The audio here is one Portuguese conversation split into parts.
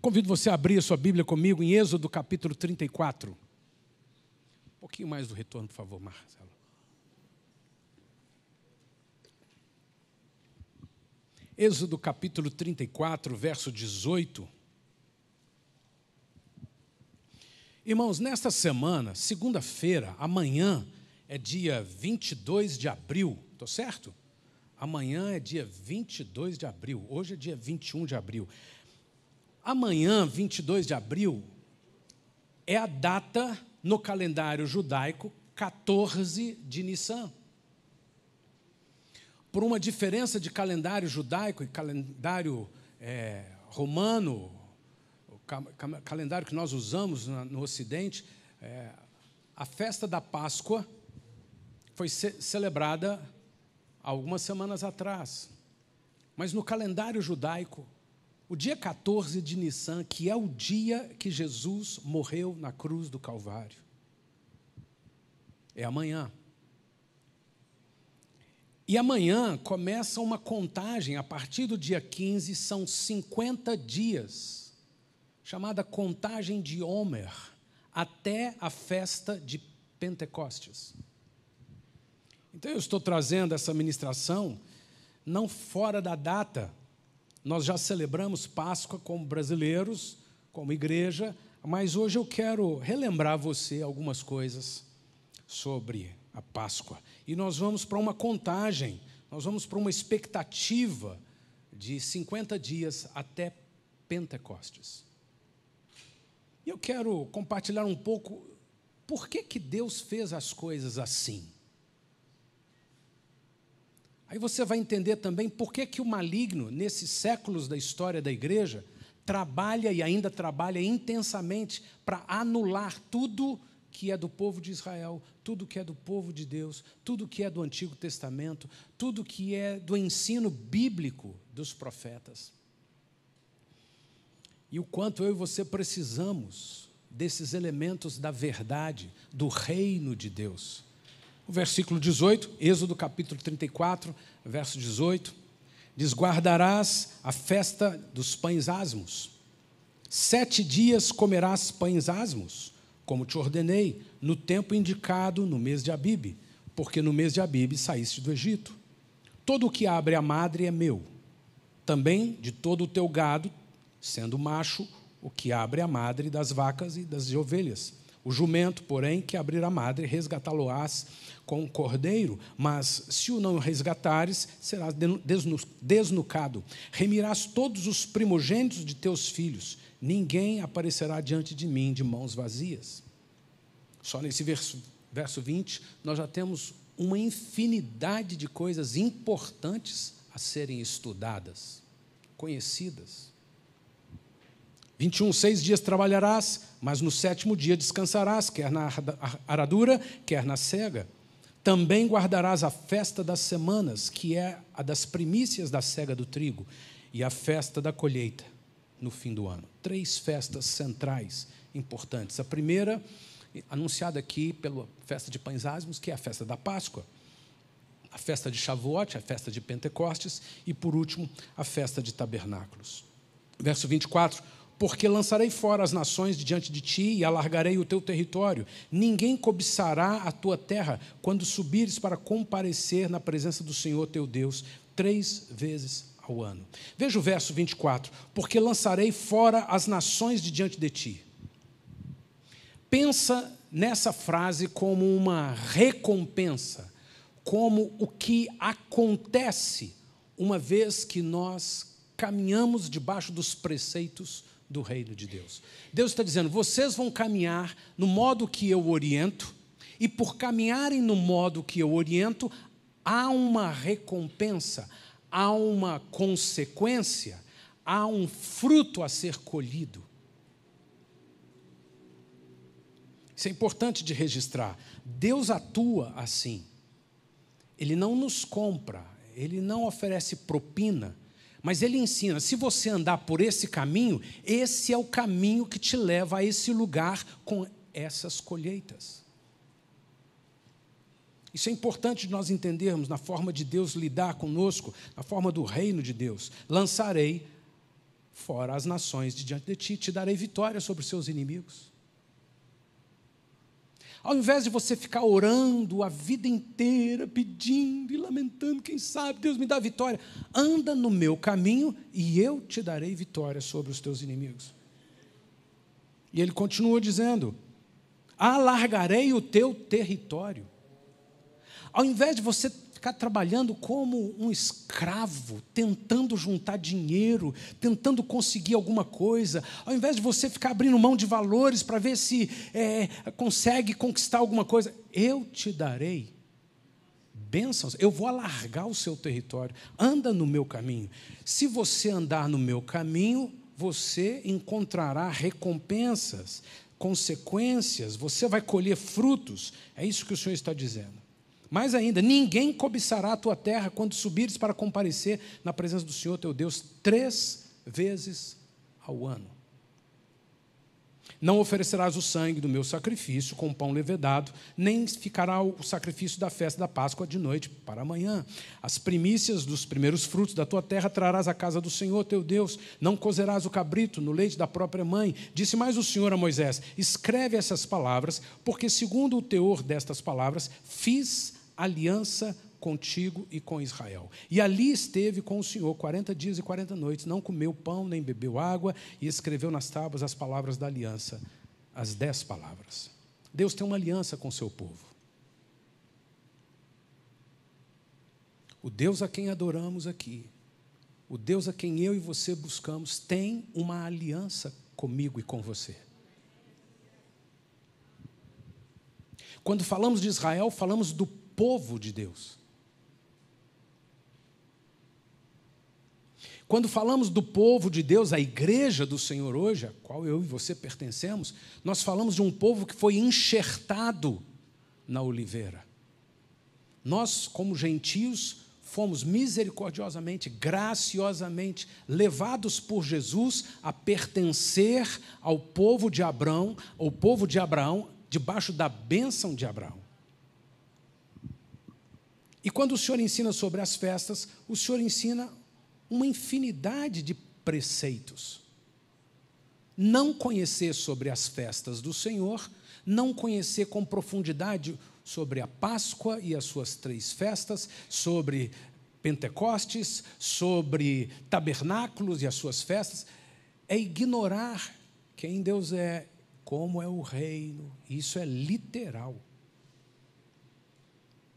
Convido você a abrir a sua Bíblia comigo em Êxodo capítulo 34. Um pouquinho mais do retorno, por favor, Marcelo. Êxodo capítulo 34, verso 18. Irmãos, nesta semana, segunda-feira, amanhã é dia 22 de abril, estou certo? Amanhã é dia 22 de abril, hoje é dia 21 de abril. Amanhã, 22 de abril, é a data no calendário judaico 14 de Nissan. Por uma diferença de calendário judaico e calendário é, romano, o calendário que nós usamos no Ocidente, é, a festa da Páscoa foi ce celebrada algumas semanas atrás. Mas no calendário judaico, o dia 14 de Nissan, que é o dia que Jesus morreu na cruz do Calvário. É amanhã. E amanhã começa uma contagem, a partir do dia 15, são 50 dias, chamada contagem de Homer, até a festa de Pentecostes. Então eu estou trazendo essa ministração não fora da data, nós já celebramos Páscoa como brasileiros, como igreja, mas hoje eu quero relembrar você algumas coisas sobre a Páscoa. E nós vamos para uma contagem, nós vamos para uma expectativa de 50 dias até Pentecostes. E eu quero compartilhar um pouco por que, que Deus fez as coisas assim. Aí você vai entender também por que, que o maligno, nesses séculos da história da igreja, trabalha e ainda trabalha intensamente para anular tudo que é do povo de Israel, tudo que é do povo de Deus, tudo que é do Antigo Testamento, tudo que é do ensino bíblico dos profetas. E o quanto eu e você precisamos desses elementos da verdade, do reino de Deus o versículo 18, Êxodo capítulo 34, verso 18, diz: Guardarás a festa dos pães asmos. Sete dias comerás pães asmos, como te ordenei, no tempo indicado no mês de Abibe, porque no mês de Abibe saíste do Egito. Todo o que abre a madre é meu, também de todo o teu gado, sendo macho, o que abre a madre das vacas e das ovelhas o jumento, porém, que abrir a madre, resgatá-lo-ás com o cordeiro, mas se o não resgatares, serás desnucado. Remirás todos os primogênitos de teus filhos. Ninguém aparecerá diante de mim de mãos vazias. Só nesse verso, verso 20, nós já temos uma infinidade de coisas importantes a serem estudadas, conhecidas. 21, seis dias trabalharás, mas no sétimo dia descansarás, quer na aradura, quer na cega. Também guardarás a festa das semanas, que é a das primícias da cega do trigo, e a festa da colheita no fim do ano. Três festas centrais importantes. A primeira, anunciada aqui pela festa de Pães Asmos, que é a festa da Páscoa a festa de Shavuot, a festa de Pentecostes e, por último, a festa de Tabernáculos. Verso 24: porque lançarei fora as nações diante de ti e alargarei o teu território. Ninguém cobiçará a tua terra quando subires para comparecer na presença do Senhor teu Deus três vezes ao ano. Veja o verso 24: Porque lançarei fora as nações de diante de ti. Pensa nessa frase como uma recompensa, como o que acontece uma vez que nós caminhamos debaixo dos preceitos do reino de Deus. Deus está dizendo: vocês vão caminhar no modo que eu oriento, e por caminharem no modo que eu oriento, há uma recompensa, há uma consequência, há um fruto a ser colhido. Isso é importante de registrar. Deus atua assim. Ele não nos compra, ele não oferece propina, mas ele ensina: se você andar por esse caminho, esse é o caminho que te leva a esse lugar com essas colheitas. Isso é importante nós entendermos na forma de Deus lidar conosco, na forma do reino de Deus. Lançarei fora as nações de diante de ti, te darei vitória sobre os seus inimigos. Ao invés de você ficar orando a vida inteira, pedindo e lamentando, quem sabe, Deus me dá vitória, anda no meu caminho e eu te darei vitória sobre os teus inimigos. E ele continua dizendo: alargarei o teu território. Ao invés de você ficar trabalhando como um escravo, tentando juntar dinheiro, tentando conseguir alguma coisa, ao invés de você ficar abrindo mão de valores para ver se é, consegue conquistar alguma coisa. Eu te darei bênçãos, eu vou alargar o seu território. Anda no meu caminho. Se você andar no meu caminho, você encontrará recompensas, consequências, você vai colher frutos. É isso que o Senhor está dizendo. Mais ainda, ninguém cobiçará a tua terra quando subires para comparecer na presença do Senhor teu Deus três vezes ao ano. Não oferecerás o sangue do meu sacrifício com pão levedado, nem ficará o sacrifício da festa da Páscoa de noite para amanhã. As primícias dos primeiros frutos da tua terra trarás à casa do Senhor teu Deus. Não cozerás o cabrito no leite da própria mãe. Disse mais o Senhor a Moisés: Escreve essas palavras, porque segundo o teor destas palavras fiz aliança contigo e com Israel. E ali esteve com o Senhor 40 dias e 40 noites, não comeu pão nem bebeu água, e escreveu nas tábuas as palavras da aliança, as dez palavras. Deus tem uma aliança com o seu povo. O Deus a quem adoramos aqui, o Deus a quem eu e você buscamos, tem uma aliança comigo e com você. Quando falamos de Israel, falamos do povo de Deus. Quando falamos do povo de Deus, a igreja do Senhor hoje, a qual eu e você pertencemos, nós falamos de um povo que foi enxertado na oliveira. Nós, como gentios, fomos misericordiosamente, graciosamente levados por Jesus a pertencer ao povo de Abraão, ao povo de Abraão, debaixo da bênção de Abraão. E quando o Senhor ensina sobre as festas, o Senhor ensina uma infinidade de preceitos. Não conhecer sobre as festas do Senhor, não conhecer com profundidade sobre a Páscoa e as suas três festas, sobre Pentecostes, sobre tabernáculos e as suas festas, é ignorar quem Deus é, como é o reino. Isso é literal.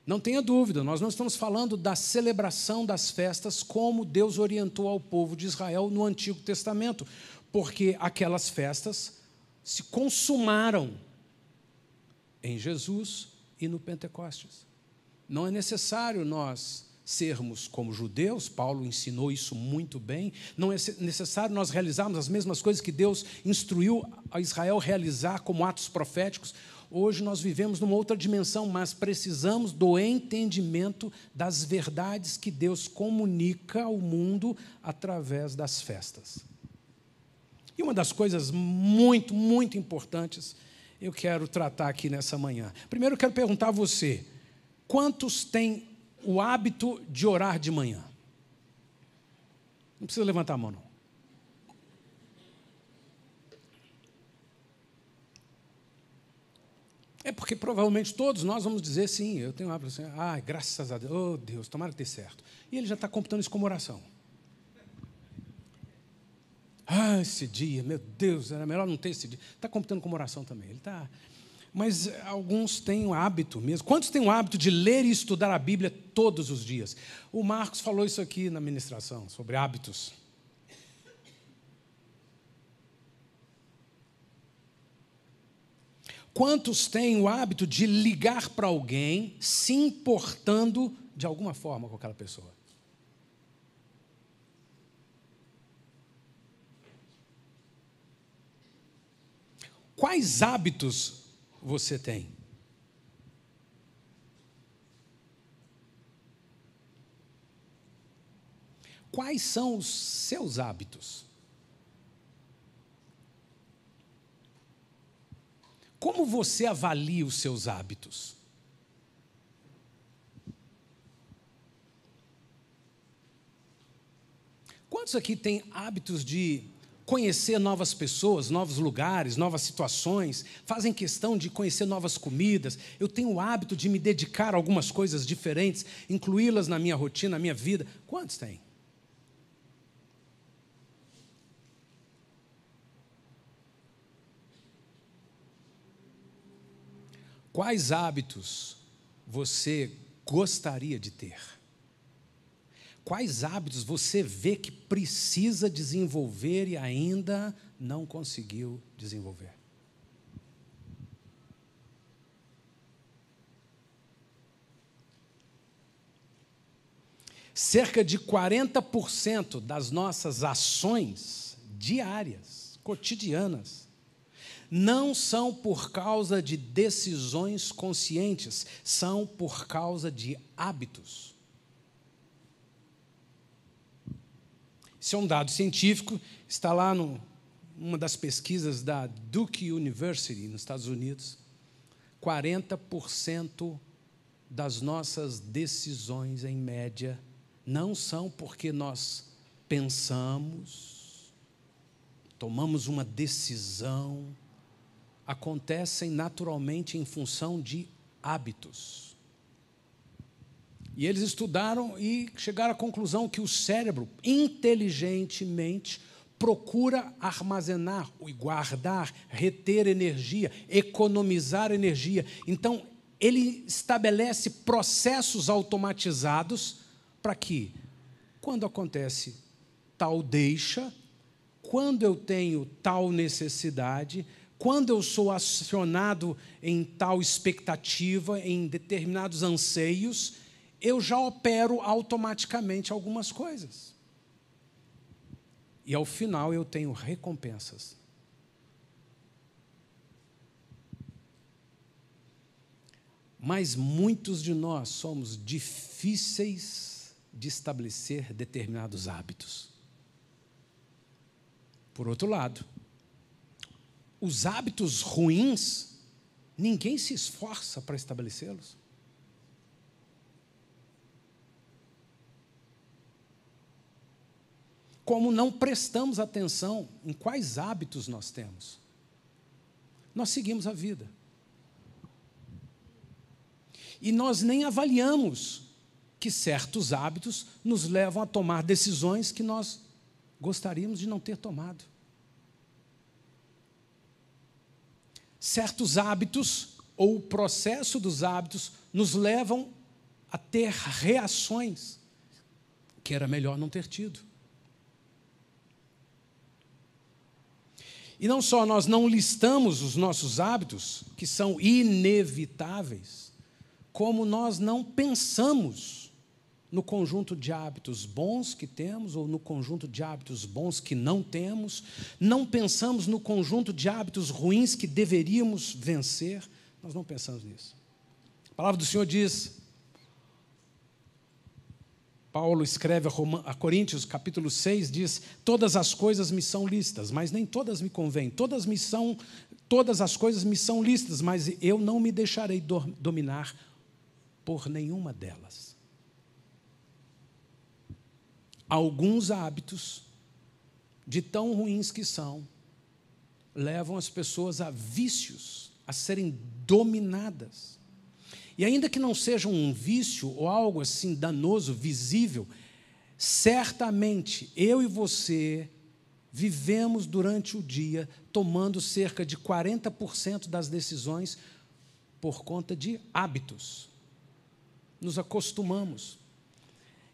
Não tenha dúvida, nós não estamos falando da celebração das festas como Deus orientou ao povo de Israel no Antigo Testamento, porque aquelas festas se consumaram em Jesus e no Pentecostes. Não é necessário nós sermos como judeus, Paulo ensinou isso muito bem, não é necessário nós realizarmos as mesmas coisas que Deus instruiu a Israel realizar como atos proféticos, Hoje nós vivemos numa outra dimensão, mas precisamos do entendimento das verdades que Deus comunica ao mundo através das festas. E uma das coisas muito, muito importantes eu quero tratar aqui nessa manhã. Primeiro eu quero perguntar a você: quantos têm o hábito de orar de manhã? Não precisa levantar a mão, não. É porque provavelmente todos nós vamos dizer sim. Eu tenho hábito assim, ah, graças a Deus, oh Deus, tomara que dê certo. E ele já está computando isso como oração. Ah, esse dia, meu Deus, era melhor não ter esse dia. Está computando como oração também. Ele está. Mas eh, alguns têm o hábito mesmo. Quantos têm o hábito de ler e estudar a Bíblia todos os dias? O Marcos falou isso aqui na ministração sobre hábitos. Quantos têm o hábito de ligar para alguém se importando de alguma forma com aquela pessoa? Quais hábitos você tem? Quais são os seus hábitos? Como você avalia os seus hábitos? Quantos aqui têm hábitos de conhecer novas pessoas, novos lugares, novas situações, fazem questão de conhecer novas comidas. Eu tenho o hábito de me dedicar a algumas coisas diferentes, incluí-las na minha rotina, na minha vida. Quantos têm? Quais hábitos você gostaria de ter? Quais hábitos você vê que precisa desenvolver e ainda não conseguiu desenvolver? Cerca de 40% das nossas ações diárias, cotidianas, não são por causa de decisões conscientes, são por causa de hábitos. Isso é um dado científico, está lá numa das pesquisas da Duke University, nos Estados Unidos. 40% das nossas decisões, em média, não são porque nós pensamos, tomamos uma decisão, acontecem naturalmente em função de hábitos. E eles estudaram e chegaram à conclusão que o cérebro, inteligentemente, procura armazenar e guardar, reter energia, economizar energia. Então, ele estabelece processos automatizados para que, quando acontece tal deixa, quando eu tenho tal necessidade, quando eu sou acionado em tal expectativa, em determinados anseios, eu já opero automaticamente algumas coisas. E ao final eu tenho recompensas. Mas muitos de nós somos difíceis de estabelecer determinados hábitos. Por outro lado, os hábitos ruins, ninguém se esforça para estabelecê-los. Como não prestamos atenção em quais hábitos nós temos, nós seguimos a vida. E nós nem avaliamos que certos hábitos nos levam a tomar decisões que nós gostaríamos de não ter tomado. certos hábitos ou o processo dos hábitos nos levam a ter reações que era melhor não ter tido. E não só nós não listamos os nossos hábitos, que são inevitáveis, como nós não pensamos no conjunto de hábitos bons que temos ou no conjunto de hábitos bons que não temos, não pensamos no conjunto de hábitos ruins que deveríamos vencer, nós não pensamos nisso. A palavra do Senhor diz, Paulo escreve a, Coríntios, capítulo 6, diz: Todas as coisas me são lícitas, mas nem todas me convêm. Todas, me são, todas as coisas me são lícitas, mas eu não me deixarei dominar por nenhuma delas alguns hábitos, de tão ruins que são, levam as pessoas a vícios, a serem dominadas. E ainda que não seja um vício ou algo assim danoso, visível, certamente eu e você vivemos durante o dia tomando cerca de 40% das decisões por conta de hábitos. Nos acostumamos.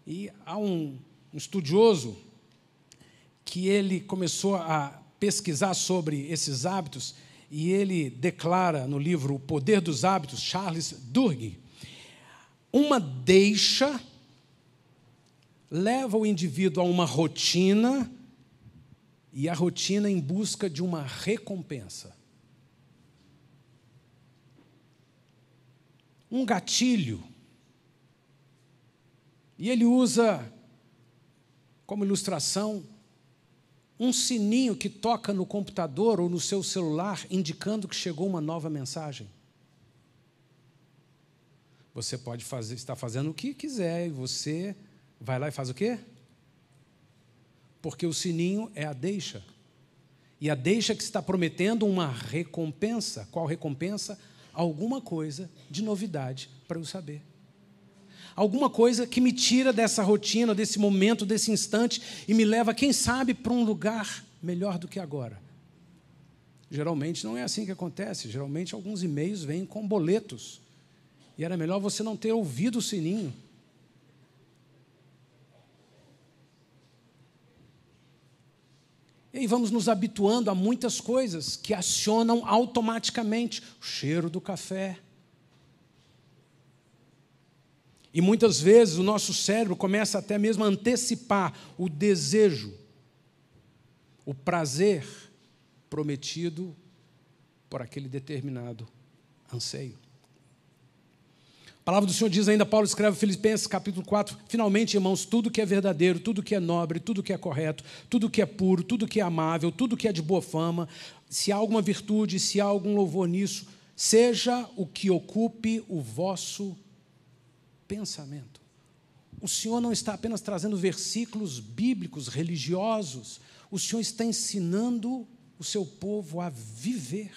E há um um estudioso que ele começou a pesquisar sobre esses hábitos e ele declara no livro O Poder dos Hábitos, Charles Duhigg, uma deixa leva o indivíduo a uma rotina e a rotina em busca de uma recompensa. Um gatilho. E ele usa como ilustração, um sininho que toca no computador ou no seu celular indicando que chegou uma nova mensagem. Você pode fazer, estar fazendo o que quiser e você vai lá e faz o quê? Porque o sininho é a deixa. E a deixa que está prometendo uma recompensa. Qual recompensa? Alguma coisa de novidade para eu saber alguma coisa que me tira dessa rotina, desse momento, desse instante e me leva, quem sabe, para um lugar melhor do que agora. Geralmente não é assim que acontece. Geralmente alguns e-mails vêm com boletos. E era melhor você não ter ouvido o sininho. E aí vamos nos habituando a muitas coisas que acionam automaticamente. O cheiro do café, e muitas vezes o nosso cérebro começa até mesmo a antecipar o desejo, o prazer prometido por aquele determinado anseio. A palavra do Senhor diz ainda, Paulo escreve Filipenses capítulo 4, finalmente, irmãos, tudo que é verdadeiro, tudo que é nobre, tudo que é correto, tudo que é puro, tudo que é amável, tudo que é de boa fama, se há alguma virtude, se há algum louvor nisso, seja o que ocupe o vosso coração pensamento. O Senhor não está apenas trazendo versículos bíblicos, religiosos, o Senhor está ensinando o seu povo a viver.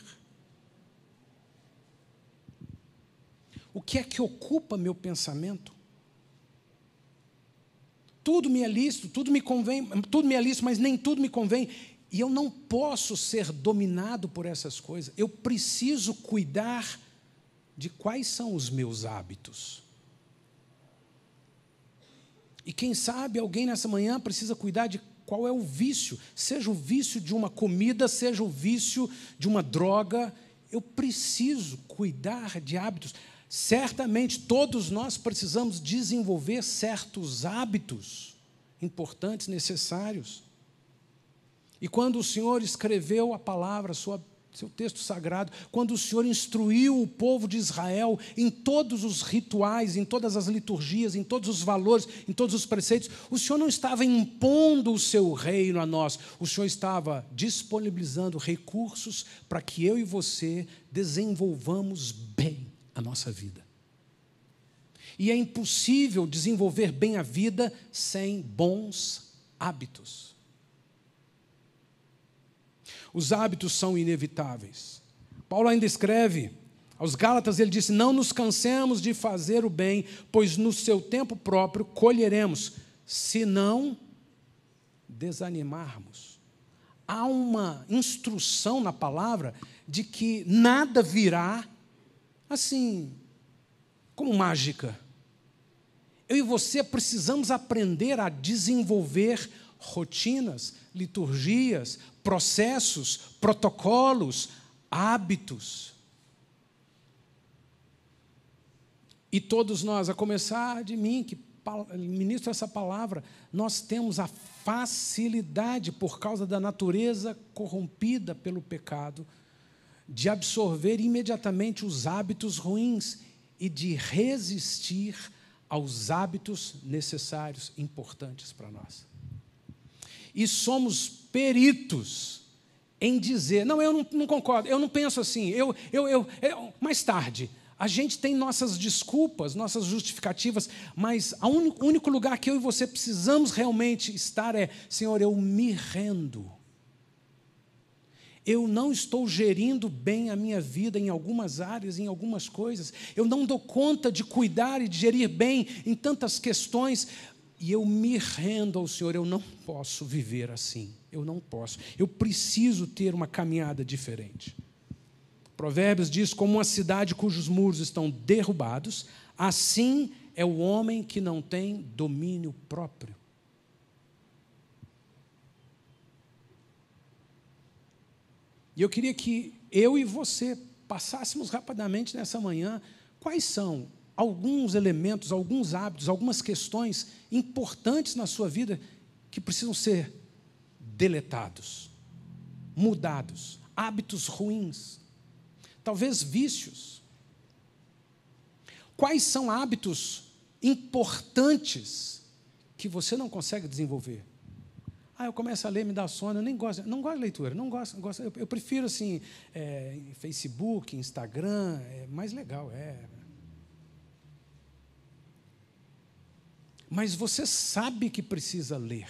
O que é que ocupa meu pensamento? Tudo me é lícito, tudo me convém, tudo me é lícito, mas nem tudo me convém. E eu não posso ser dominado por essas coisas. Eu preciso cuidar de quais são os meus hábitos. E quem sabe alguém nessa manhã precisa cuidar de qual é o vício, seja o vício de uma comida, seja o vício de uma droga. Eu preciso cuidar de hábitos. Certamente todos nós precisamos desenvolver certos hábitos importantes, necessários. E quando o Senhor escreveu a palavra, a sua seu texto sagrado, quando o Senhor instruiu o povo de Israel em todos os rituais, em todas as liturgias, em todos os valores, em todos os preceitos, o Senhor não estava impondo o seu reino a nós, o Senhor estava disponibilizando recursos para que eu e você desenvolvamos bem a nossa vida. E é impossível desenvolver bem a vida sem bons hábitos. Os hábitos são inevitáveis. Paulo ainda escreve aos Gálatas, ele disse: Não nos cansemos de fazer o bem, pois no seu tempo próprio colheremos, se não desanimarmos. Há uma instrução na palavra de que nada virá assim, como mágica. Eu e você precisamos aprender a desenvolver rotinas, liturgias, processos, protocolos, hábitos. E todos nós, a começar de mim, que ministro essa palavra, nós temos a facilidade, por causa da natureza corrompida pelo pecado, de absorver imediatamente os hábitos ruins e de resistir aos hábitos necessários, importantes para nós e somos peritos em dizer: não, eu não, não concordo, eu não penso assim, eu, eu, eu, eu. Mais tarde, a gente tem nossas desculpas, nossas justificativas, mas o único lugar que eu e você precisamos realmente estar é: Senhor, eu me rendo. Eu não estou gerindo bem a minha vida em algumas áreas, em algumas coisas. Eu não dou conta de cuidar e de gerir bem em tantas questões, e eu me rendo ao Senhor, eu não posso viver assim, eu não posso, eu preciso ter uma caminhada diferente. Provérbios diz: como uma cidade cujos muros estão derrubados, assim é o homem que não tem domínio próprio. E eu queria que eu e você passássemos rapidamente nessa manhã quais são alguns elementos, alguns hábitos, algumas questões importantes na sua vida que precisam ser deletados, mudados, hábitos ruins, talvez vícios. Quais são hábitos importantes que você não consegue desenvolver? Ah, eu começo a ler, me dá sono, eu nem gosto, não gosto de leitura, não gosto, gosto eu, eu prefiro assim, é, Facebook, Instagram, é mais legal, é, mas você sabe que precisa ler.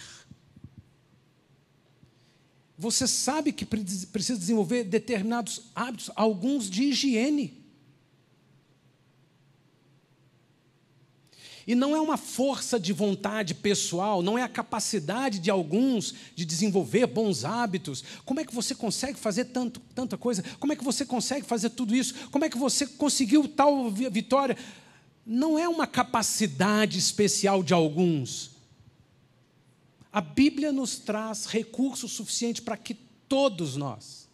Você sabe que precisa desenvolver determinados hábitos, alguns de higiene. E não é uma força de vontade pessoal, não é a capacidade de alguns de desenvolver bons hábitos. Como é que você consegue fazer tanto, tanta coisa? Como é que você consegue fazer tudo isso? Como é que você conseguiu tal vitória? não é uma capacidade especial de alguns. A Bíblia nos traz recursos suficientes para que todos nós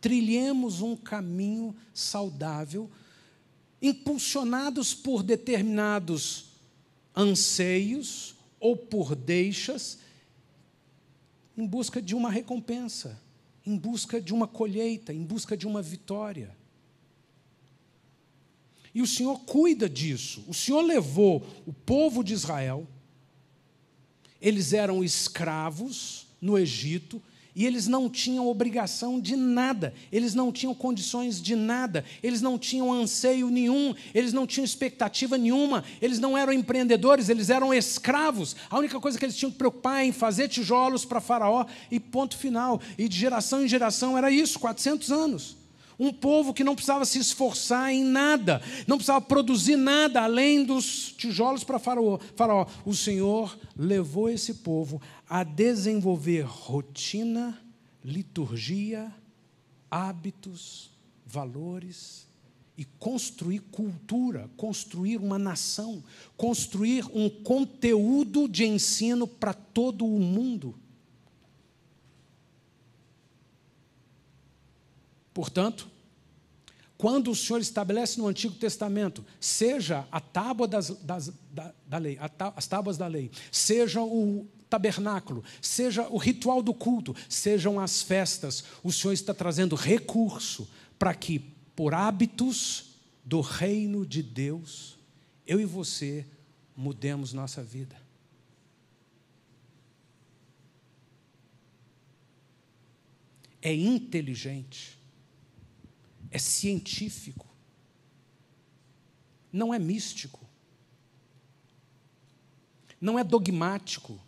trilhemos um caminho saudável, impulsionados por determinados anseios ou por deixas, em busca de uma recompensa, em busca de uma colheita, em busca de uma vitória. E o Senhor cuida disso. O Senhor levou o povo de Israel, eles eram escravos no Egito, e eles não tinham obrigação de nada, eles não tinham condições de nada, eles não tinham anseio nenhum, eles não tinham expectativa nenhuma, eles não eram empreendedores, eles eram escravos. A única coisa que eles tinham que preocupar é em fazer tijolos para Faraó e ponto final. E de geração em geração era isso, 400 anos. Um povo que não precisava se esforçar em nada, não precisava produzir nada além dos tijolos para faraó. faraó. O Senhor levou esse povo a desenvolver rotina, liturgia, hábitos, valores e construir cultura, construir uma nação, construir um conteúdo de ensino para todo o mundo. Portanto, quando o Senhor estabelece no Antigo Testamento, seja a tábua das, das, da, da, lei, ta, tá, as tábuas da lei, seja o tabernáculo, seja o ritual do culto, sejam as festas, o Senhor está trazendo recurso para que, por hábitos do reino de Deus, eu e você mudemos nossa vida. É inteligente é científico, não é místico, não é dogmático,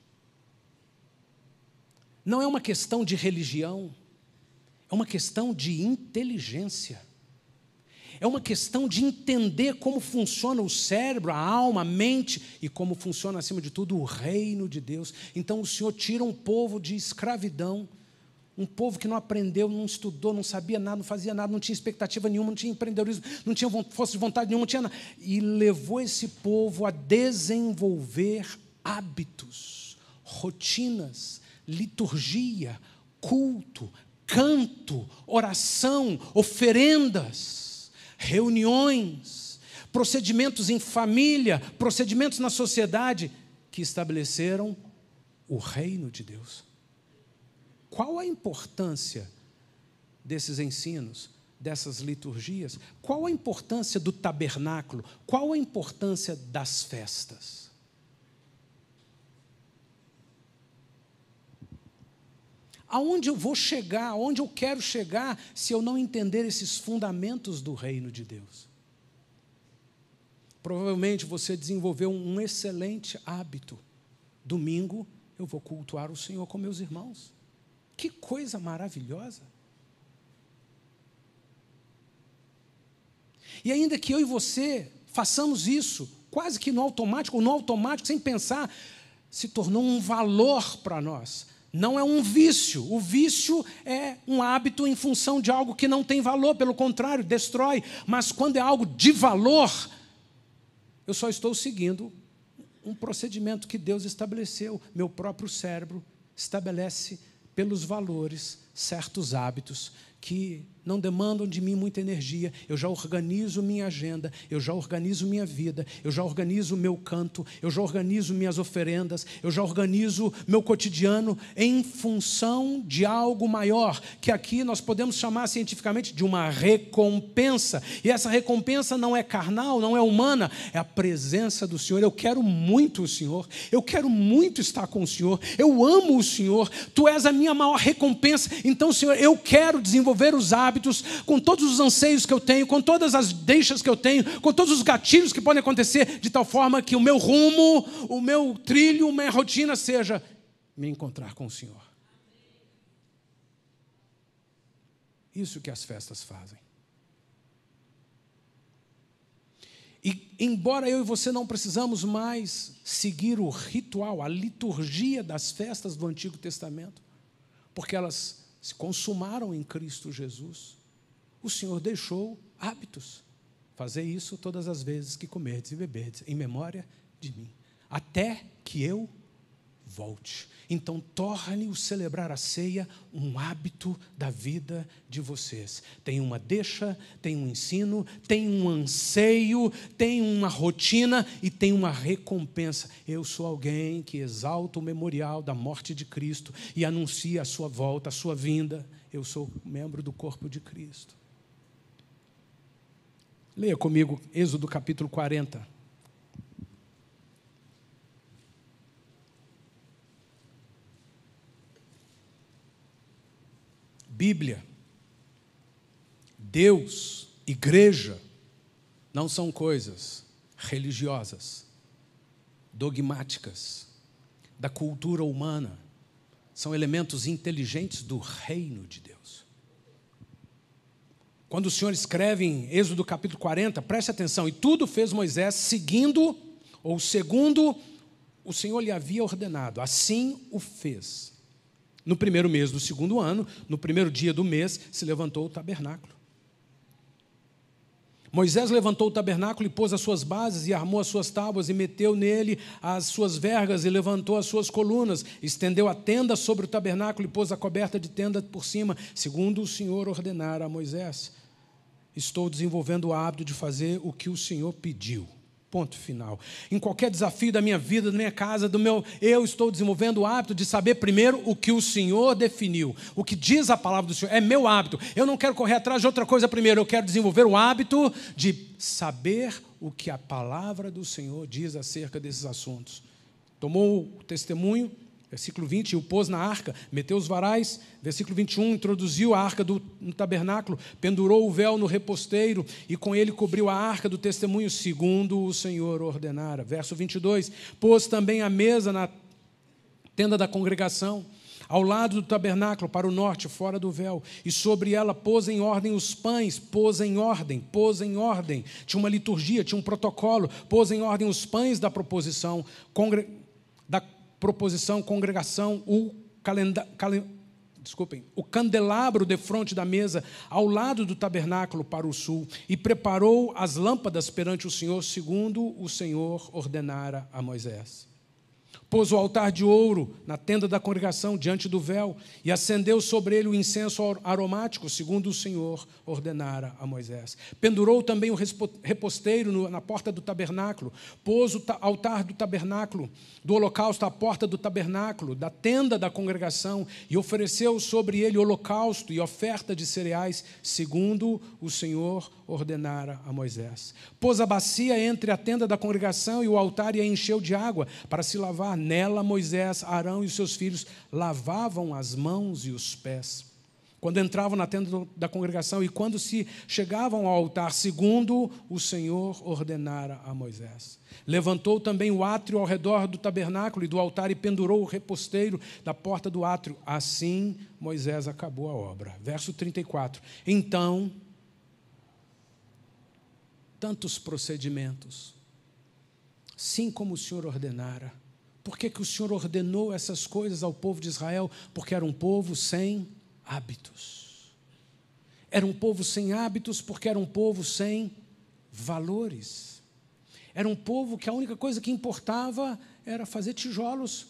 não é uma questão de religião, é uma questão de inteligência. É uma questão de entender como funciona o cérebro, a alma, a mente e como funciona, acima de tudo, o reino de Deus. Então o Senhor tira um povo de escravidão um povo que não aprendeu, não estudou, não sabia nada, não fazia nada, não tinha expectativa nenhuma, não tinha empreendedorismo, não tinha força de vontade nenhuma, não tinha nada. E levou esse povo a desenvolver hábitos, rotinas, liturgia, culto, canto, oração, oferendas, reuniões, procedimentos em família, procedimentos na sociedade que estabeleceram o reino de Deus. Qual a importância desses ensinos, dessas liturgias? Qual a importância do tabernáculo? Qual a importância das festas? Aonde eu vou chegar, aonde eu quero chegar, se eu não entender esses fundamentos do reino de Deus? Provavelmente você desenvolveu um excelente hábito. Domingo eu vou cultuar o Senhor com meus irmãos. Que coisa maravilhosa! E ainda que eu e você façamos isso quase que no automático, ou no automático, sem pensar, se tornou um valor para nós. Não é um vício. O vício é um hábito em função de algo que não tem valor, pelo contrário, destrói. Mas quando é algo de valor, eu só estou seguindo um procedimento que Deus estabeleceu. Meu próprio cérebro estabelece pelos valores, certos hábitos que não demandam de mim muita energia. Eu já organizo minha agenda, eu já organizo minha vida, eu já organizo meu canto, eu já organizo minhas oferendas, eu já organizo meu cotidiano em função de algo maior, que aqui nós podemos chamar cientificamente de uma recompensa. E essa recompensa não é carnal, não é humana, é a presença do Senhor. Eu quero muito o Senhor, eu quero muito estar com o Senhor, eu amo o Senhor, tu és a minha maior recompensa. Então, Senhor, eu quero desenvolver os hábitos hábitos, com todos os anseios que eu tenho, com todas as deixas que eu tenho, com todos os gatilhos que podem acontecer, de tal forma que o meu rumo, o meu trilho, minha rotina seja me encontrar com o Senhor. Isso que as festas fazem. E embora eu e você não precisamos mais seguir o ritual, a liturgia das festas do Antigo Testamento, porque elas se consumaram em Cristo Jesus, o Senhor deixou hábitos. Fazer isso todas as vezes que comerdes e beberdes, em memória de mim, até que eu volte. Então, torne o celebrar a ceia um hábito da vida de vocês. Tem uma deixa, tem um ensino, tem um anseio, tem uma rotina e tem uma recompensa. Eu sou alguém que exalta o memorial da morte de Cristo e anuncia a sua volta, a sua vinda. Eu sou membro do corpo de Cristo. Leia comigo Êxodo capítulo 40. Bíblia, Deus, igreja, não são coisas religiosas, dogmáticas, da cultura humana. São elementos inteligentes do reino de Deus. Quando o Senhor escreve em Êxodo capítulo 40, preste atenção, e tudo fez Moisés seguindo ou segundo o Senhor lhe havia ordenado, assim o fez. No primeiro mês do segundo ano, no primeiro dia do mês, se levantou o tabernáculo. Moisés levantou o tabernáculo e pôs as suas bases e armou as suas tábuas e meteu nele as suas vergas e levantou as suas colunas, estendeu a tenda sobre o tabernáculo e pôs a coberta de tenda por cima, segundo o Senhor ordenara a Moisés. Estou desenvolvendo o hábito de fazer o que o Senhor pediu. Ponto final. Em qualquer desafio da minha vida, da minha casa, do meu, eu estou desenvolvendo o hábito de saber primeiro o que o Senhor definiu, o que diz a palavra do Senhor. É meu hábito. Eu não quero correr atrás de outra coisa primeiro. Eu quero desenvolver o hábito de saber o que a palavra do Senhor diz acerca desses assuntos. Tomou o testemunho? Versículo 20, o pôs na arca, meteu os varais. Versículo 21, introduziu a arca do, no tabernáculo, pendurou o véu no reposteiro e com ele cobriu a arca do testemunho, segundo o Senhor ordenara. Verso 22, pôs também a mesa na tenda da congregação, ao lado do tabernáculo, para o norte, fora do véu, e sobre ela pôs em ordem os pães, pôs em ordem, pôs em ordem. Tinha uma liturgia, tinha um protocolo, pôs em ordem os pães da proposição, congregação proposição, congregação, o desculpem, o candelabro de frente da mesa, ao lado do tabernáculo para o sul, e preparou as lâmpadas perante o Senhor, segundo o Senhor ordenara a Moisés pôs o altar de ouro na tenda da congregação diante do véu e acendeu sobre ele o incenso aromático, segundo o Senhor ordenara a Moisés. Pendurou também o reposteiro na porta do tabernáculo, pôs o altar do tabernáculo, do holocausto à porta do tabernáculo, da tenda da congregação, e ofereceu sobre ele holocausto e oferta de cereais, segundo o Senhor ordenara a Moisés. Pôs a bacia entre a tenda da congregação e o altar e a encheu de água para se lavar nela, Moisés, Arão e seus filhos lavavam as mãos e os pés. Quando entravam na tenda da congregação e quando se chegavam ao altar, segundo o Senhor ordenara a Moisés. Levantou também o átrio ao redor do tabernáculo e do altar e pendurou o reposteiro da porta do átrio. Assim Moisés acabou a obra. Verso 34. Então, tantos procedimentos, sim como o Senhor ordenara, por que, que o Senhor ordenou essas coisas ao povo de Israel? Porque era um povo sem hábitos. Era um povo sem hábitos porque era um povo sem valores. Era um povo que a única coisa que importava era fazer tijolos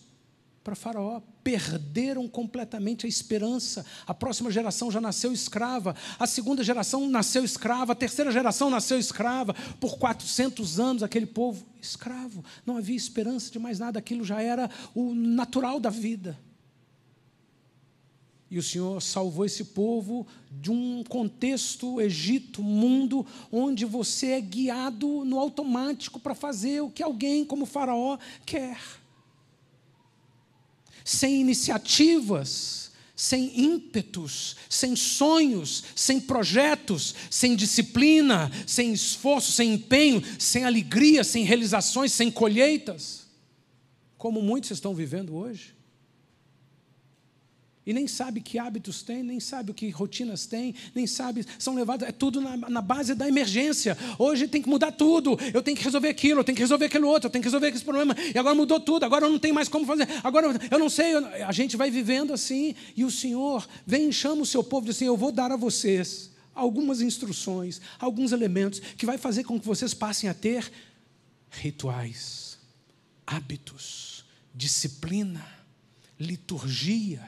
para Faraó. Perderam completamente a esperança. A próxima geração já nasceu escrava, a segunda geração nasceu escrava, a terceira geração nasceu escrava. Por 400 anos, aquele povo escravo. Não havia esperança de mais nada, aquilo já era o natural da vida. E o Senhor salvou esse povo de um contexto, Egito, mundo, onde você é guiado no automático para fazer o que alguém como Faraó quer sem iniciativas, sem ímpetos, sem sonhos, sem projetos, sem disciplina, sem esforço, sem empenho, sem alegria, sem realizações, sem colheitas, como muitos estão vivendo hoje e nem sabe que hábitos tem, nem sabe o que rotinas tem, nem sabe, são levados, é tudo na, na, base da emergência. Hoje tem que mudar tudo, eu tenho que resolver aquilo, eu tenho que resolver aquele outro, eu tenho que resolver esse problema, e agora mudou tudo, agora eu não tenho mais como fazer, agora eu não sei, eu, a gente vai vivendo assim, e o Senhor vem e chama o seu povo e diz assim: Eu vou dar a vocês algumas instruções, alguns elementos que vai fazer com que vocês passem a ter rituais, hábitos, disciplina, liturgia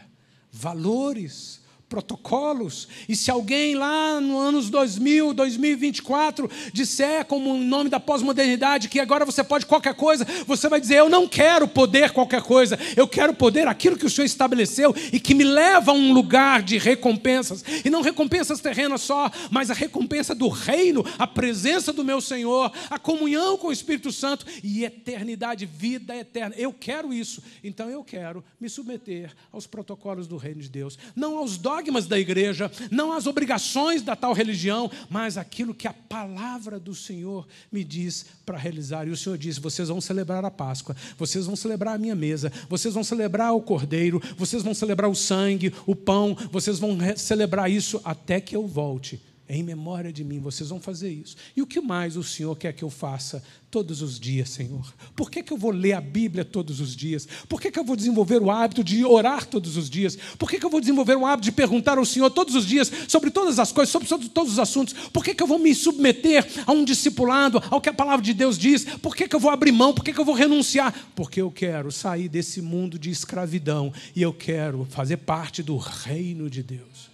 valores, protocolos. E se alguém lá no anos 2000, 2024 disser como o nome da pós-modernidade que agora você pode qualquer coisa, você vai dizer: "Eu não quero poder qualquer coisa. Eu quero poder aquilo que o Senhor estabeleceu e que me leva a um lugar de recompensas, e não recompensas terrenas só, mas a recompensa do reino, a presença do meu Senhor, a comunhão com o Espírito Santo e eternidade, vida eterna. Eu quero isso. Então eu quero me submeter aos protocolos do reino de Deus, não aos dogmas dogmas da igreja, não as obrigações da tal religião, mas aquilo que a palavra do Senhor me diz para realizar. E o Senhor diz: vocês vão celebrar a Páscoa, vocês vão celebrar a minha mesa, vocês vão celebrar o cordeiro, vocês vão celebrar o sangue, o pão, vocês vão celebrar isso até que eu volte. É em memória de mim, vocês vão fazer isso. E o que mais o Senhor quer que eu faça todos os dias, Senhor? Por que, que eu vou ler a Bíblia todos os dias? Por que, que eu vou desenvolver o hábito de orar todos os dias? Por que, que eu vou desenvolver o hábito de perguntar ao Senhor todos os dias sobre todas as coisas, sobre todos os assuntos? Por que, que eu vou me submeter a um discipulado, ao que a palavra de Deus diz? Por que, que eu vou abrir mão? Por que, que eu vou renunciar? Porque eu quero sair desse mundo de escravidão e eu quero fazer parte do reino de Deus.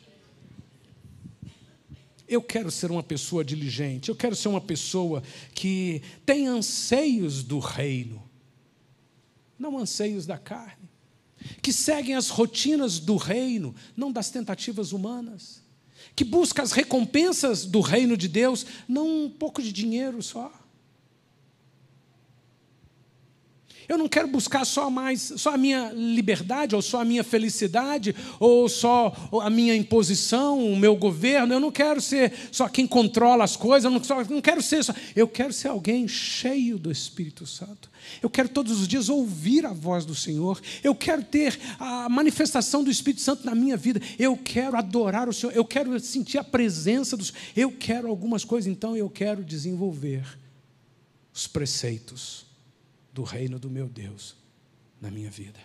Eu quero ser uma pessoa diligente, eu quero ser uma pessoa que tem anseios do reino, não anseios da carne, que seguem as rotinas do reino, não das tentativas humanas, que busca as recompensas do reino de Deus, não um pouco de dinheiro só. Eu não quero buscar só mais só a minha liberdade, ou só a minha felicidade, ou só a minha imposição, o meu governo. Eu não quero ser só quem controla as coisas, eu não, só, não quero ser só. Eu quero ser alguém cheio do Espírito Santo. Eu quero todos os dias ouvir a voz do Senhor. Eu quero ter a manifestação do Espírito Santo na minha vida. Eu quero adorar o Senhor. Eu quero sentir a presença dos. Eu quero algumas coisas, então eu quero desenvolver os preceitos do reino do meu Deus na minha vida.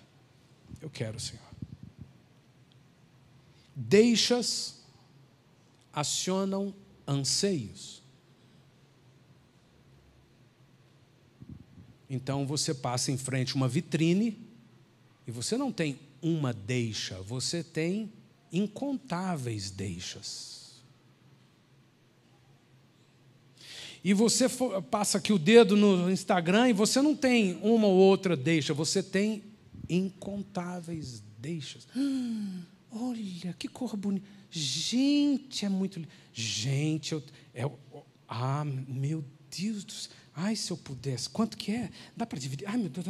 Eu quero, Senhor. Deixas acionam anseios. Então você passa em frente a uma vitrine e você não tem uma deixa, você tem incontáveis deixas. e você for, passa aqui o dedo no Instagram e você não tem uma ou outra deixa, você tem incontáveis deixas. Hum, olha, que cor bonita. Gente, é muito. Gente, eu. É, ah, meu Deus do céu. Ai, se eu pudesse, quanto que é? Dá para dividir? Ai, meu Deus.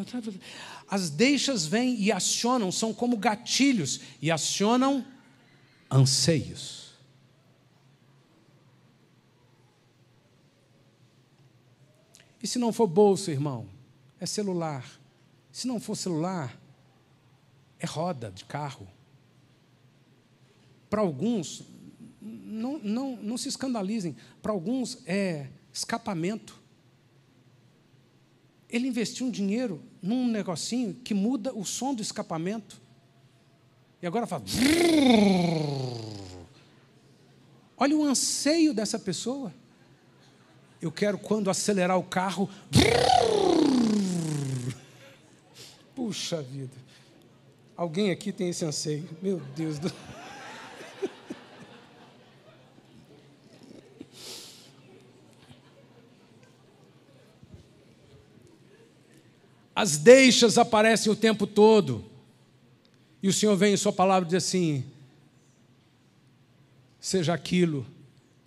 As deixas vêm e acionam, são como gatilhos e acionam anseios. E se não for bolso, irmão? É celular. Se não for celular, é roda de carro. Para alguns, não, não, não se escandalizem, para alguns é escapamento. Ele investiu um dinheiro num negocinho que muda o som do escapamento. E agora fala. Olha o anseio dessa pessoa. Eu quero, quando acelerar o carro. Puxa vida. Alguém aqui tem esse anseio? Meu Deus do As deixas aparecem o tempo todo. E o Senhor vem em Sua palavra e diz assim: seja aquilo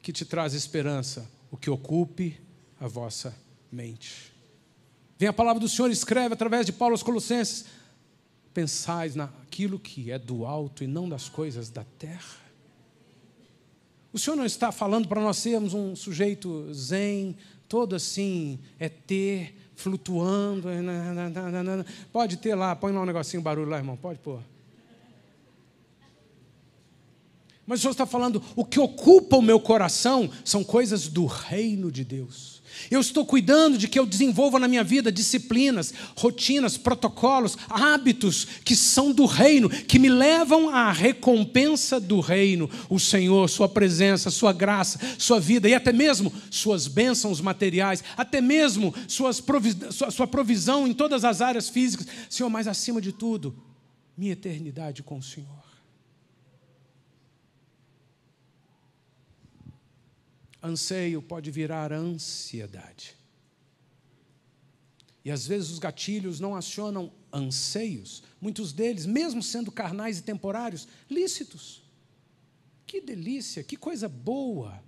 que te traz esperança, o que ocupe a vossa mente. Vem a palavra do Senhor, escreve através de Paulo aos Colossenses: pensais naquilo que é do alto e não das coisas da terra. O Senhor não está falando para nós sermos um sujeito zen, todo assim, é ter, flutuando. Pode ter lá, põe lá um negocinho, barulho lá, irmão, pode pôr. Mas o Senhor está falando, o que ocupa o meu coração são coisas do reino de Deus. Eu estou cuidando de que eu desenvolva na minha vida disciplinas, rotinas, protocolos, hábitos que são do reino, que me levam à recompensa do reino, o Senhor, Sua presença, Sua graça, Sua vida e até mesmo Suas bênçãos materiais, até mesmo suas sua, sua provisão em todas as áreas físicas. Senhor, mas acima de tudo, minha eternidade com o Senhor. Anseio pode virar ansiedade. E às vezes os gatilhos não acionam anseios, muitos deles, mesmo sendo carnais e temporários, lícitos. Que delícia, que coisa boa.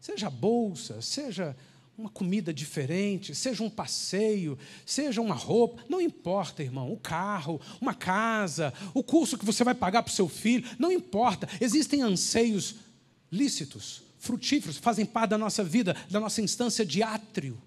Seja bolsa, seja uma comida diferente, seja um passeio, seja uma roupa, não importa, irmão, o carro, uma casa, o curso que você vai pagar para o seu filho, não importa. Existem anseios lícitos, frutíferos, fazem parte da nossa vida, da nossa instância de átrio.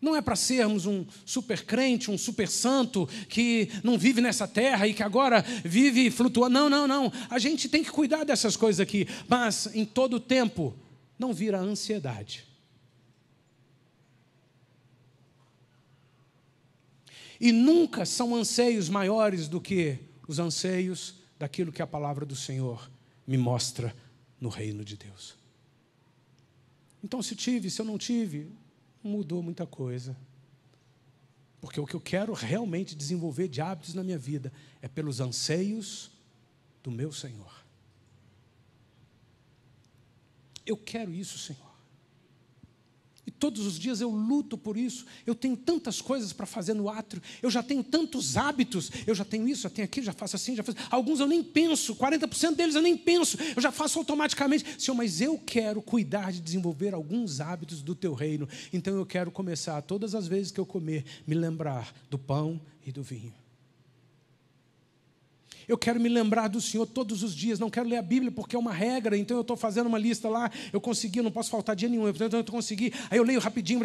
Não é para sermos um super crente, um super santo que não vive nessa terra e que agora vive flutua. Não, não, não. A gente tem que cuidar dessas coisas aqui. Mas em todo o tempo, não vira ansiedade. E nunca são anseios maiores do que os anseios daquilo que a palavra do Senhor me mostra no reino de Deus. Então, se tive, se eu não tive, mudou muita coisa. Porque o que eu quero realmente desenvolver de hábitos na minha vida é pelos anseios do meu Senhor. Eu quero isso, Senhor. Todos os dias eu luto por isso. Eu tenho tantas coisas para fazer no átrio. Eu já tenho tantos hábitos. Eu já tenho isso, já tenho aquilo, já faço assim, já faço. Alguns eu nem penso, 40% deles eu nem penso. Eu já faço automaticamente. Senhor, mas eu quero cuidar de desenvolver alguns hábitos do teu reino. Então eu quero começar todas as vezes que eu comer, me lembrar do pão e do vinho. Eu quero me lembrar do Senhor todos os dias. Não quero ler a Bíblia porque é uma regra. Então eu estou fazendo uma lista lá. Eu consegui, não posso faltar dia nenhum. Então eu consegui. Aí eu leio rapidinho.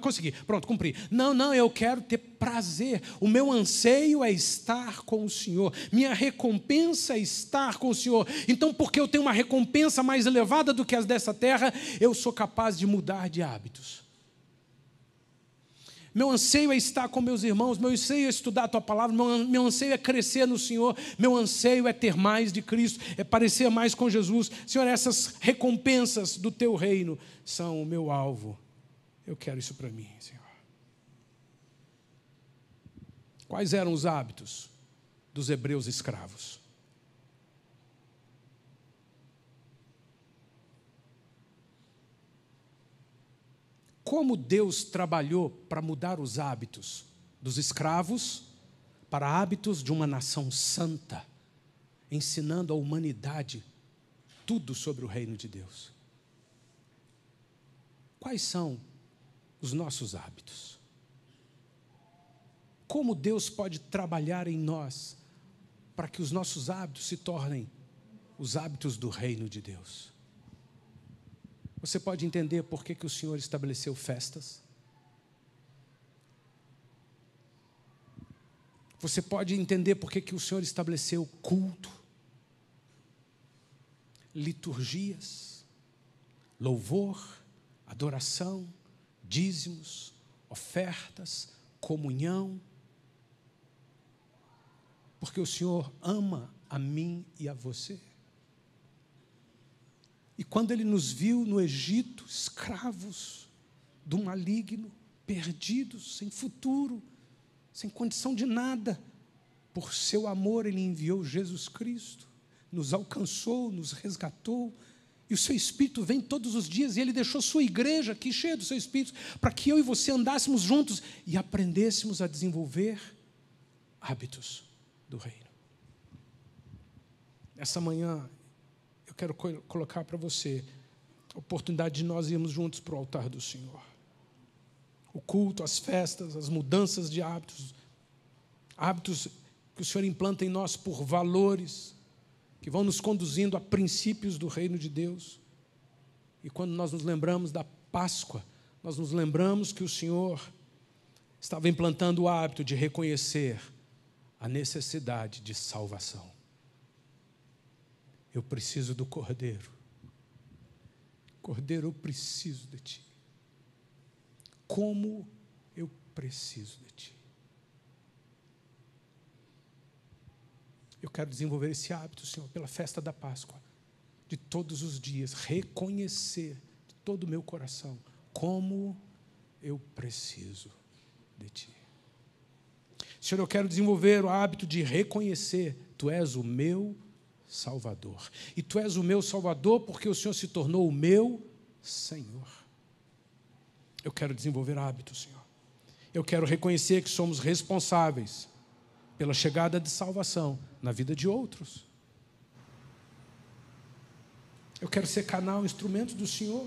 Consegui. Pronto, cumpri. Não, não, eu quero ter prazer. O meu anseio é estar com o Senhor. Minha recompensa é estar com o Senhor. Então, porque eu tenho uma recompensa mais elevada do que as dessa terra, eu sou capaz de mudar de hábitos. Meu anseio é estar com meus irmãos, meu anseio é estudar a tua palavra, meu, anseio é crescer no Senhor, meu anseio é ter mais de Cristo, é parecer mais com Jesus. Senhor, essas recompensas do teu reino são o meu alvo. Eu quero isso para mim, Senhor. Quais eram os hábitos dos hebreus escravos? como Deus trabalhou para mudar os hábitos dos escravos para hábitos de uma nação santa, ensinando à humanidade tudo sobre o reino de Deus. Quais são os nossos hábitos? Como Deus pode trabalhar em nós para que os nossos hábitos se tornem os hábitos do reino de Deus? Você pode entender por que, que o Senhor estabeleceu festas? Você pode entender por que, que o Senhor estabeleceu culto, liturgias, louvor, adoração, dízimos, ofertas, comunhão. Porque o Senhor ama a mim e a você. E quando ele nos viu no Egito, escravos do maligno, perdidos, sem futuro, sem condição de nada, por seu amor ele enviou Jesus Cristo, nos alcançou, nos resgatou, e o seu Espírito vem todos os dias, e ele deixou sua igreja aqui cheia do seu Espírito, para que eu e você andássemos juntos e aprendêssemos a desenvolver hábitos do Reino. Essa manhã quero colocar para você a oportunidade de nós irmos juntos para o altar do Senhor. O culto, as festas, as mudanças de hábitos, hábitos que o Senhor implanta em nós por valores que vão nos conduzindo a princípios do reino de Deus. E quando nós nos lembramos da Páscoa, nós nos lembramos que o Senhor estava implantando o hábito de reconhecer a necessidade de salvação. Eu preciso do Cordeiro. Cordeiro, eu preciso de ti. Como eu preciso de ti. Eu quero desenvolver esse hábito, Senhor, pela festa da Páscoa, de todos os dias, reconhecer de todo o meu coração como eu preciso de ti. Senhor, eu quero desenvolver o hábito de reconhecer: Tu és o meu Salvador. E tu és o meu Salvador porque o Senhor se tornou o meu Senhor. Eu quero desenvolver hábito, Senhor. Eu quero reconhecer que somos responsáveis pela chegada de salvação na vida de outros. Eu quero ser canal, instrumento do Senhor.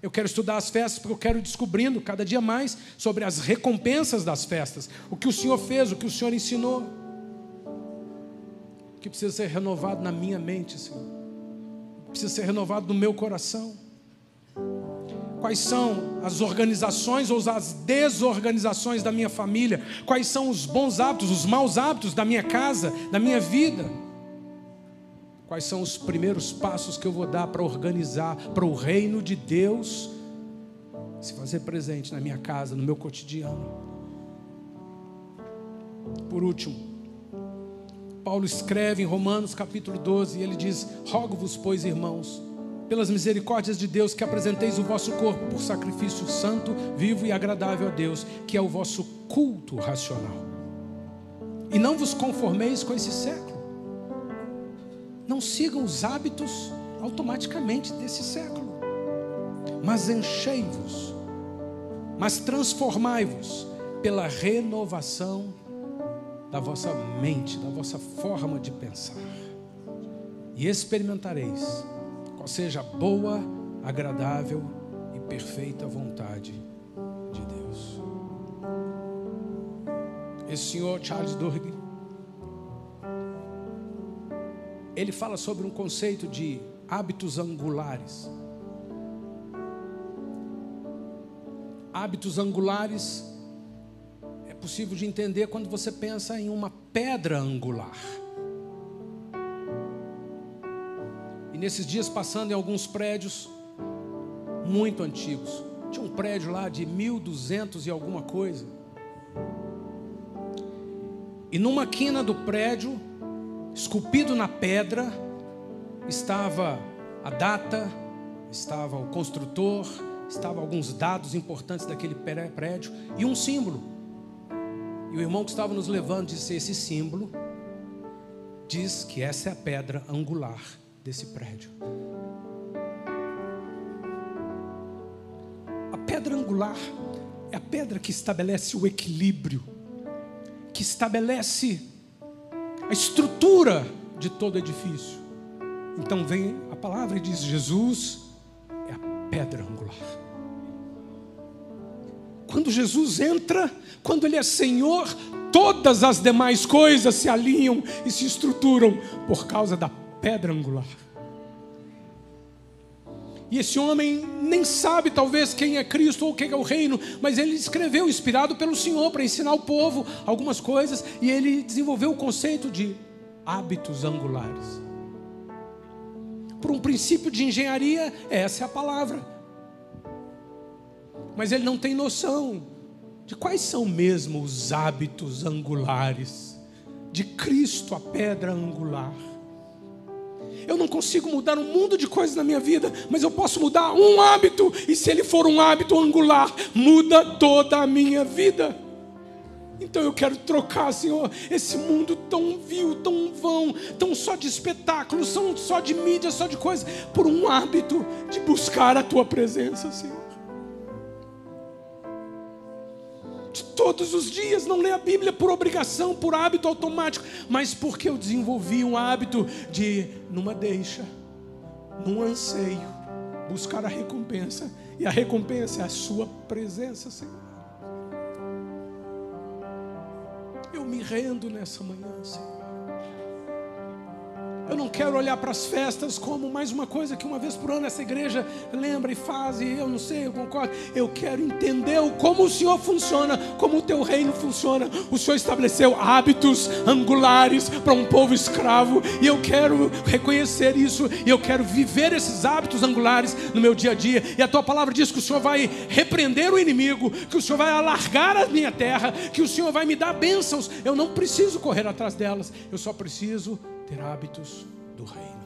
Eu quero estudar as festas porque eu quero ir descobrindo cada dia mais sobre as recompensas das festas, o que o Senhor fez, o que o Senhor ensinou que precisa ser renovado na minha mente, Senhor. Precisa ser renovado no meu coração. Quais são as organizações ou as desorganizações da minha família? Quais são os bons hábitos, os maus hábitos da minha casa, da minha vida? Quais são os primeiros passos que eu vou dar para organizar para o reino de Deus se fazer presente na minha casa, no meu cotidiano? Por último, Paulo escreve em Romanos capítulo 12, e ele diz: Rogo-vos, pois, irmãos, pelas misericórdias de Deus, que apresenteis o vosso corpo por sacrifício santo, vivo e agradável a Deus, que é o vosso culto racional. E não vos conformeis com esse século. Não sigam os hábitos automaticamente desse século, mas enchei-vos, mas transformai-vos pela renovação da vossa mente, da vossa forma de pensar. E experimentareis qual seja a boa, agradável e perfeita vontade de Deus. Esse senhor Charles Duhigg, ele fala sobre um conceito de hábitos angulares. Hábitos angulares possível de entender quando você pensa em uma pedra angular. E nesses dias, passando em alguns prédios muito antigos, tinha um prédio lá de 1200 e alguma coisa. E numa quina do prédio, esculpido na pedra, estava a data, estava o construtor, estavam alguns dados importantes daquele prédio e um símbolo e o irmão que estava nos levando disse: Esse símbolo diz que essa é a pedra angular desse prédio. A pedra angular é a pedra que estabelece o equilíbrio, que estabelece a estrutura de todo edifício. Então vem a palavra e diz: Jesus é a pedra angular. Quando Jesus entra, quando Ele é Senhor, todas as demais coisas se alinham e se estruturam por causa da pedra angular. E esse homem nem sabe, talvez, quem é Cristo ou quem é o reino, mas ele escreveu, inspirado pelo Senhor, para ensinar o povo algumas coisas, e ele desenvolveu o conceito de hábitos angulares. Por um princípio de engenharia, essa é a palavra mas ele não tem noção de quais são mesmo os hábitos angulares de Cristo, a pedra angular. Eu não consigo mudar um mundo de coisas na minha vida, mas eu posso mudar um hábito, e se ele for um hábito angular, muda toda a minha vida. Então eu quero trocar, Senhor, esse mundo tão vil, tão vão, tão só de espetáculos, só de mídia, só de coisas, por um hábito de buscar a tua presença, Senhor. todos os dias, não leio a Bíblia por obrigação, por hábito automático, mas porque eu desenvolvi um hábito de, numa deixa, num anseio, buscar a recompensa, e a recompensa é a Sua presença, Senhor. Eu me rendo nessa manhã, Senhor. Eu não quero olhar para as festas como mais uma coisa que uma vez por ano essa igreja lembra e faz, e eu não sei, eu concordo. Eu quero entender como o Senhor funciona, como o teu reino funciona. O Senhor estabeleceu hábitos angulares para um povo escravo, e eu quero reconhecer isso, e eu quero viver esses hábitos angulares no meu dia a dia. E a tua palavra diz que o Senhor vai repreender o inimigo, que o Senhor vai alargar a minha terra, que o Senhor vai me dar bênçãos. Eu não preciso correr atrás delas, eu só preciso ter hábitos do reino.